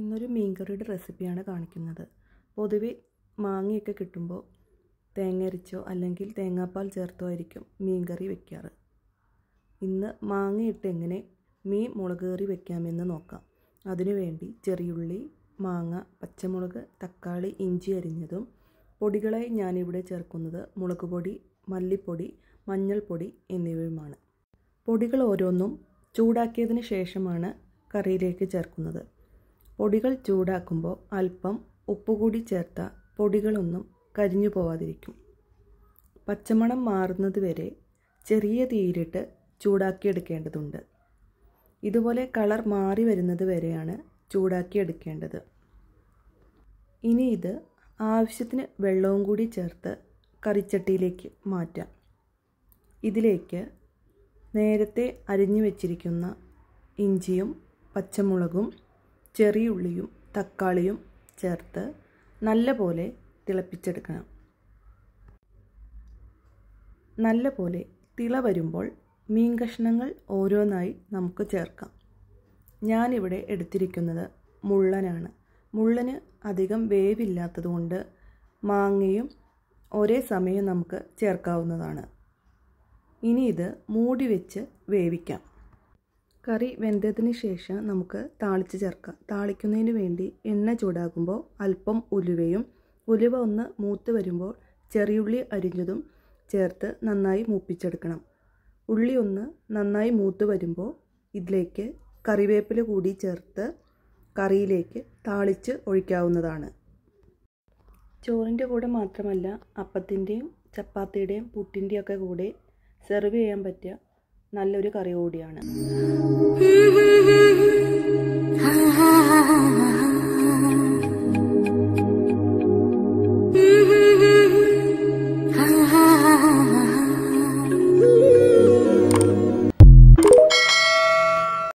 ഇന്നൊരു മീൻകറിയുടെ റെസിപ്പിയാണ് കാണിക്കുന്നത് പൊതുവെ മാങ്ങയൊക്കെ കിട്ടുമ്പോൾ തേങ്ങ അരിച്ചോ അല്ലെങ്കിൽ തേങ്ങാപ്പാൽ ചേർത്തോ ആയിരിക്കും മീൻകറി വെക്കാറ് ഇന്ന് മാങ്ങയിട്ട് എങ്ങനെ മീൻ മുളക് കറി വെക്കാമെന്ന് നോക്കാം അതിനുവേണ്ടി ചെറിയുള്ളി മാങ്ങ പച്ചമുളക് തക്കാളി ഇഞ്ചി അരിഞ്ഞതും പൊടികളായി ഞാനിവിടെ ചേർക്കുന്നത് മുളക് പൊടി മല്ലിപ്പൊടി മഞ്ഞൾപ്പൊടി എന്നിവയുമാണ് പൊടികൾ ഓരോന്നും ചൂടാക്കിയതിന് ശേഷമാണ് കറിയിലേക്ക് ചേർക്കുന്നത് പൊടികൾ ചൂടാക്കുമ്പോൾ അല്പം ഉപ്പ് കൂടി ചേർത്ത പൊടികളൊന്നും കരിഞ്ഞു പോവാതിരിക്കും പച്ചമണം മാറുന്നത് വരെ ചെറിയ തീരിട്ട് ചൂടാക്കിയെടുക്കേണ്ടതുണ്ട് ഇതുപോലെ കളർ മാറി വരുന്നത് വരെയാണ് ചൂടാക്കിയെടുക്കേണ്ടത് ഇനി ഇത് ആവശ്യത്തിന് വെള്ളവും കൂടി ചേർത്ത് കറിച്ചട്ടിയിലേക്ക് മാറ്റാം ഇതിലേക്ക് നേരത്തെ അരിഞ്ഞു വച്ചിരിക്കുന്ന ഇഞ്ചിയും പച്ചമുളകും ചെറിയ ഉള്ളിയും തക്കാളിയും ചേർത്ത് നല്ലപോലെ തിളപ്പിച്ചെടുക്കണം നല്ലപോലെ തിള വരുമ്പോൾ മീൻ കഷ്ണങ്ങൾ ഓരോന്നായി നമുക്ക് ചേർക്കാം ഞാനിവിടെ എടുത്തിരിക്കുന്നത് മുള്ളനാണ് മുള്ളന് അധികം വേവില്ലാത്തതുകൊണ്ട് മാങ്ങയും ഒരേ സമയം നമുക്ക് ചേർക്കാവുന്നതാണ് ഇനി ഇത് മൂടി വെച്ച് വേവിക്കാം കറി വെന്തതിന് ശേഷം നമുക്ക് താളിച്ച് ചേർക്കാം താളിക്കുന്നതിന് വേണ്ടി എണ്ണ ചൂടാകുമ്പോൾ അല്പം ഉലുവയും ഉലുവ ഒന്ന് മൂത്ത് വരുമ്പോൾ ചെറിയുള്ളി അരിഞ്ഞതും ചേർത്ത് നന്നായി മൂപ്പിച്ചെടുക്കണം ഉള്ളി ഒന്ന് നന്നായി മൂത്ത് വരുമ്പോൾ ഇതിലേക്ക് കറിവേപ്പില കൂടി ചേർത്ത് കറിയിലേക്ക് താളിച്ച് ഒഴിക്കാവുന്നതാണ് ചോറിൻ്റെ കൂടെ മാത്രമല്ല അപ്പത്തിൻ്റെയും ചപ്പാത്തിയുടെയും പുട്ടിൻ്റെയൊക്കെ കൂടെ സെർവ് ചെയ്യാൻ പറ്റിയ നല്ലൊരു കറി കൂടിയാണ്